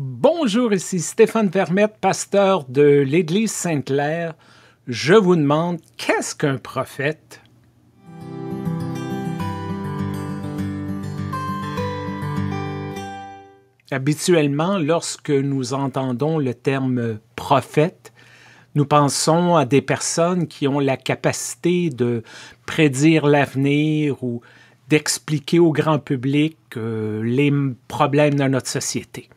Bonjour, ici Stéphane Vermette, pasteur de l'Église Sainte-Claire. Je vous demande, qu'est-ce qu'un prophète? Habituellement, lorsque nous entendons le terme prophète, nous pensons à des personnes qui ont la capacité de prédire l'avenir ou d'expliquer au grand public euh, les problèmes de notre société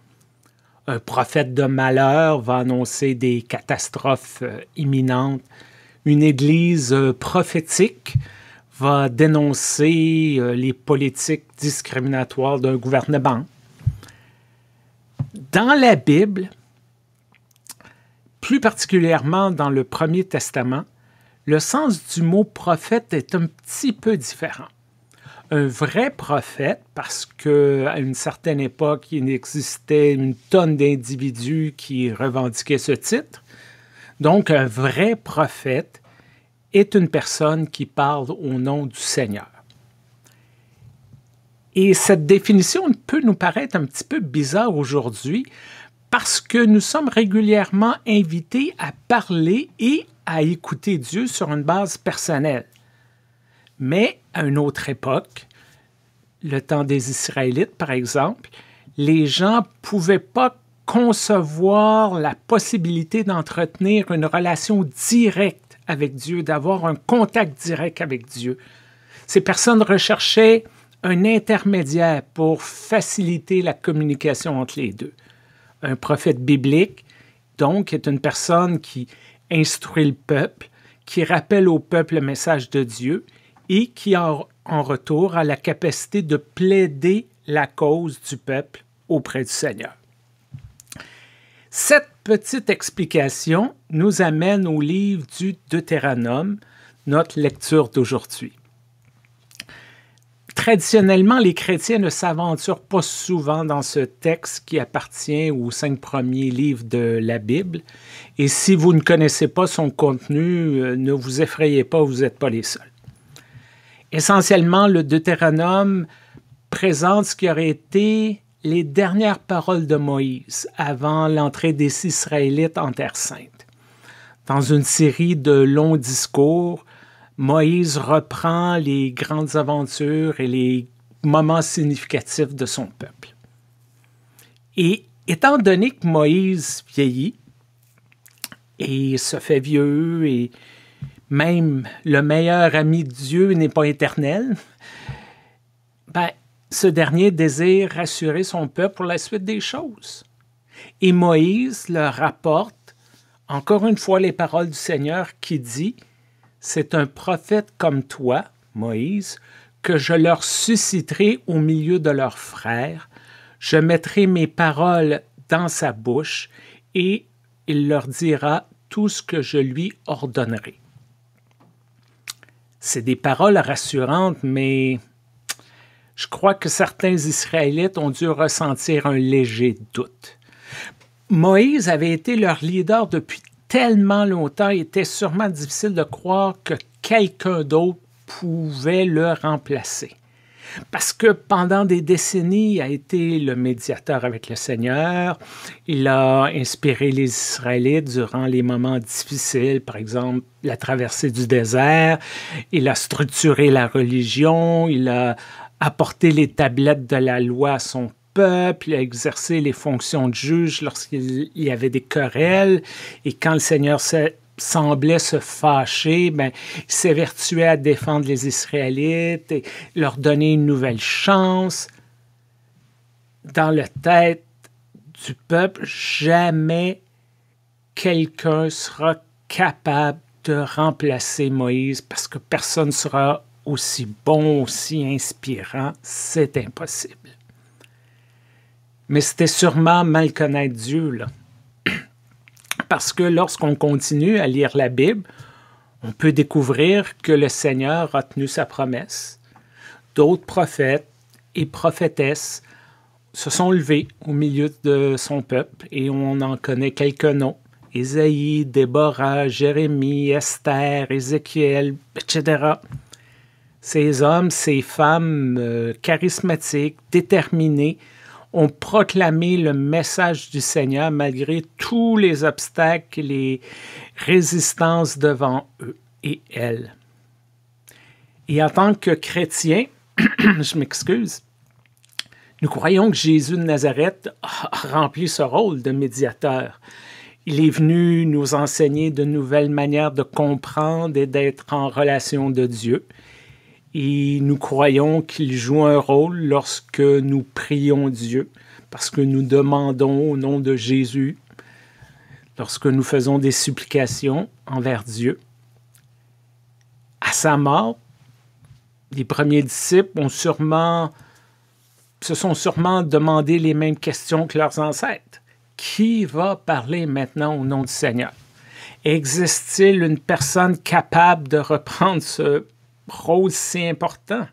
un prophète de malheur va annoncer des catastrophes euh, imminentes. Une Église euh, prophétique va dénoncer euh, les politiques discriminatoires d'un gouvernement. Dans la Bible, plus particulièrement dans le Premier Testament, le sens du mot prophète est un petit peu différent un vrai prophète parce que à une certaine époque, il existait une tonne d'individus qui revendiquaient ce titre. Donc, un vrai prophète est une personne qui parle au nom du Seigneur. Et cette définition peut nous paraître un petit peu bizarre aujourd'hui parce que nous sommes régulièrement invités à parler et à écouter Dieu sur une base personnelle. Mais à une autre époque, le temps des Israélites, par exemple, les gens ne pouvaient pas concevoir la possibilité d'entretenir une relation directe avec Dieu, d'avoir un contact direct avec Dieu. Ces personnes recherchaient un intermédiaire pour faciliter la communication entre les deux. Un prophète biblique, donc, est une personne qui instruit le peuple, qui rappelle au peuple le message de Dieu et qui en, en retour a la capacité de plaider la cause du peuple auprès du Seigneur. Cette petite explication nous amène au livre du Deutéronome, notre lecture d'aujourd'hui. Traditionnellement, les chrétiens ne s'aventurent pas souvent dans ce texte qui appartient aux cinq premiers livres de la Bible. Et si vous ne connaissez pas son contenu, euh, ne vous effrayez pas, vous n'êtes pas les seuls essentiellement, le Deutéronome présente ce qui aurait été les dernières paroles de Moïse avant l'entrée des Israélites en Terre sainte. Dans une série de longs discours, Moïse reprend les grandes aventures et les moments significatifs de son peuple. Et étant donné que Moïse vieillit et se fait vieux et même le meilleur ami de Dieu n'est pas éternel, ben, ce dernier désire rassurer son peuple pour la suite des choses. Et Moïse leur rapporte encore une fois les paroles du Seigneur qui dit, C'est un prophète comme toi, Moïse, que je leur susciterai au milieu de leurs frères, je mettrai mes paroles dans sa bouche, et il leur dira tout ce que je lui ordonnerai c'est des paroles rassurantes, mais je crois que certains Israélites ont dû ressentir un léger doute. Moïse avait été leur leader depuis tellement longtemps, il était sûrement difficile de croire que quelqu'un d'autre pouvait le remplacer parce que pendant des décennies, il a été le médiateur avec le Seigneur. Il a inspiré les Israélites durant les moments difficiles, par exemple la traversée du désert. Il a structuré la religion. Il a apporté les tablettes de la loi à son peuple, il a exercé les fonctions de juge lorsqu'il y avait des querelles. Et quand le Seigneur s'est semblait se fâcher, ben, il s'évertuait à défendre les Israélites et leur donner une nouvelle chance. Dans le tête du peuple, jamais quelqu'un sera capable de remplacer Moïse parce que personne ne sera aussi bon, aussi inspirant. C'est impossible. Mais c'était sûrement mal connaître Dieu, là parce que lorsqu'on continue à lire la Bible, on peut découvrir que le Seigneur a tenu sa promesse. D'autres prophètes et prophétesses se sont levés au milieu de son peuple et on en connaît quelques noms. Ésaïe, Déborah, Jérémie, Esther, Ézéchiel, etc. Ces hommes, ces femmes euh, charismatiques, déterminées, ont proclamé le message du Seigneur malgré tous les obstacles et les résistances devant eux et elles. Et en tant que chrétien, je m'excuse, nous croyons que Jésus de Nazareth a rempli ce rôle de médiateur. Il est venu nous enseigner de nouvelles manières de comprendre et d'être en relation de Dieu et nous croyons qu'il joue un rôle lorsque nous prions Dieu, parce que nous demandons au nom de Jésus, lorsque nous faisons des supplications envers Dieu. À sa mort, les premiers disciples ont sûrement, se sont sûrement demandé les mêmes questions que leurs ancêtres. Qui va parler maintenant au nom du Seigneur? Existe-t-il une personne capable de reprendre ce rôle si important.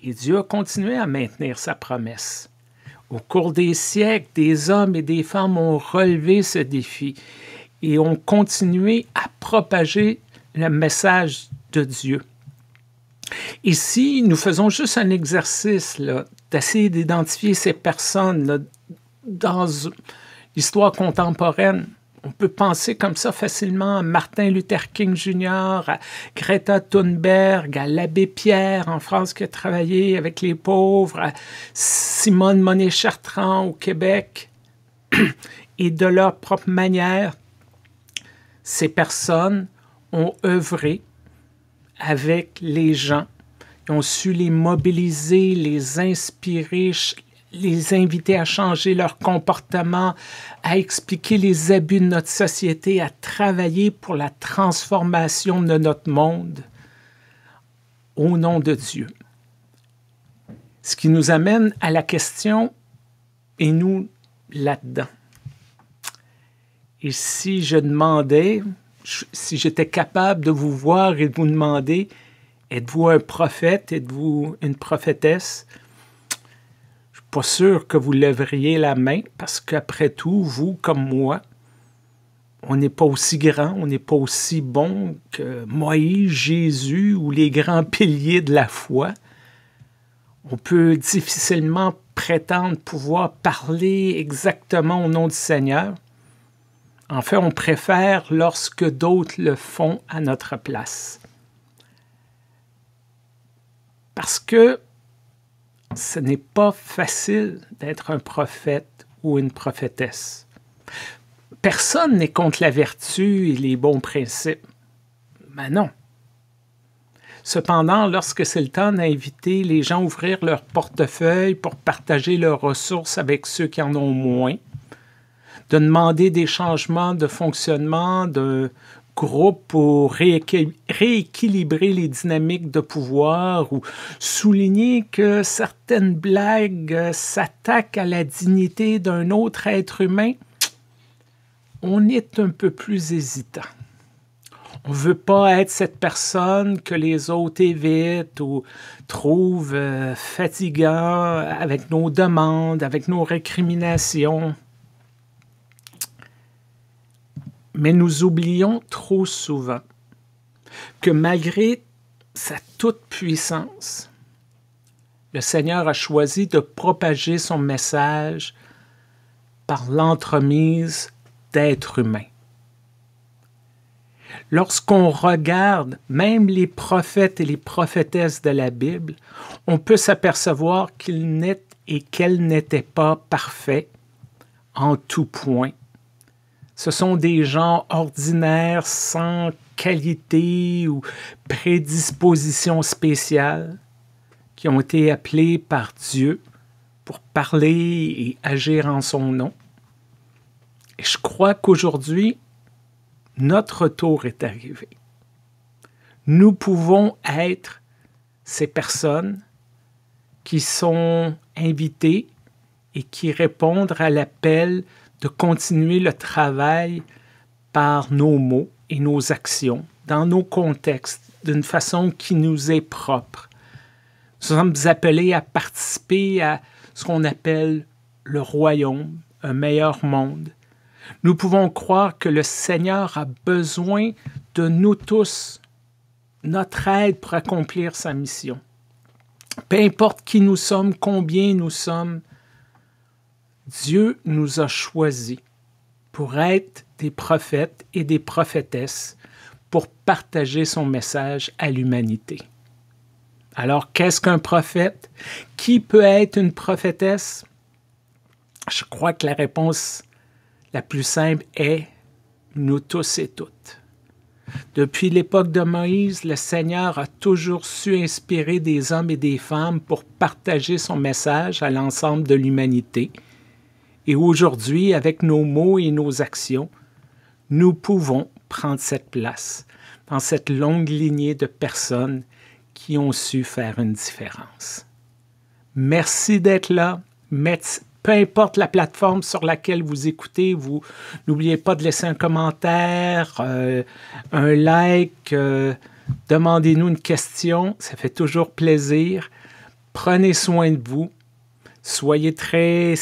Et Dieu a continué à maintenir sa promesse. Au cours des siècles, des hommes et des femmes ont relevé ce défi et ont continué à propager le message de Dieu. Ici, nous faisons juste un exercice d'essayer d'identifier ces personnes dans l'histoire contemporaine on peut penser comme ça facilement à Martin Luther King Jr., à Greta Thunberg, à l'abbé Pierre en France qui a travaillé avec les pauvres, à Simone Monet-Chartrand au Québec. Et de leur propre manière, ces personnes ont œuvré avec les gens, ont su les mobiliser, les inspirer, les inviter à changer leur comportement, à expliquer les abus de notre société, à travailler pour la transformation de notre monde au nom de Dieu. Ce qui nous amène à la question, et nous là-dedans. Et si je demandais, si j'étais capable de vous voir et de vous demander, êtes-vous un prophète, êtes-vous une prophétesse, pas sûr que vous lèveriez la main parce qu'après tout, vous comme moi, on n'est pas aussi grand, on n'est pas aussi bon que Moïse, Jésus ou les grands piliers de la foi. On peut difficilement prétendre pouvoir parler exactement au nom du Seigneur. En fait, on préfère lorsque d'autres le font à notre place. Parce que ce n'est pas facile d'être un prophète ou une prophétesse. Personne n'est contre la vertu et les bons principes. Mais non. Cependant, lorsque c'est le temps d'inviter les gens à ouvrir leur portefeuille pour partager leurs ressources avec ceux qui en ont moins, de demander des changements de fonctionnement, de groupe pour rééquilibrer les dynamiques de pouvoir ou souligner que certaines blagues euh, s'attaquent à la dignité d'un autre être humain, on est un peu plus hésitant. On ne veut pas être cette personne que les autres évitent ou trouvent euh, fatigant avec nos demandes, avec nos récriminations. Mais nous oublions trop souvent que malgré sa toute-puissance, le Seigneur a choisi de propager son message par l'entremise d'êtres humains. Lorsqu'on regarde même les prophètes et les prophétesses de la Bible, on peut s'apercevoir qu'ils n'étaient et qu'elles n'étaient pas parfaits en tout point ce sont des gens ordinaires, sans qualité ou prédisposition spéciale, qui ont été appelés par Dieu pour parler et agir en son nom. Et je crois qu'aujourd'hui, notre tour est arrivé. Nous pouvons être ces personnes qui sont invitées et qui répondent à l'appel de continuer le travail par nos mots et nos actions, dans nos contextes, d'une façon qui nous est propre. Nous sommes appelés à participer à ce qu'on appelle le royaume, un meilleur monde. Nous pouvons croire que le Seigneur a besoin de nous tous, notre aide pour accomplir sa mission. Peu importe qui nous sommes, combien nous sommes, Dieu nous a choisis pour être des prophètes et des prophétesses pour partager son message à l'humanité. Alors, qu'est-ce qu'un prophète? Qui peut être une prophétesse? Je crois que la réponse la plus simple est nous tous et toutes. Depuis l'époque de Moïse, le Seigneur a toujours su inspirer des hommes et des femmes pour partager son message à l'ensemble de l'humanité et aujourd'hui, avec nos mots et nos actions, nous pouvons prendre cette place dans cette longue lignée de personnes qui ont su faire une différence. Merci d'être là. Peu importe la plateforme sur laquelle vous écoutez, vous n'oubliez pas de laisser un commentaire, euh, un like, euh, demandez-nous une question, ça fait toujours plaisir. Prenez soin de vous. Soyez très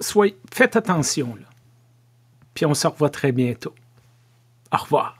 soyez, faites attention. Là. Puis on se revoit très bientôt. Au revoir.